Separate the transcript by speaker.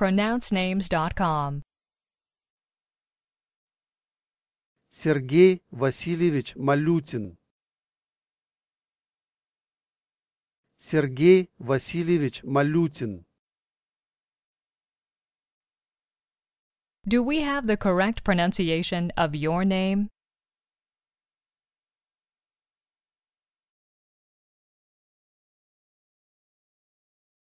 Speaker 1: pronouncenames.com.
Speaker 2: Сергей Васильевич Малютин. Сергей Васильевич Малютин.
Speaker 1: Do we have the correct pronunciation of your name?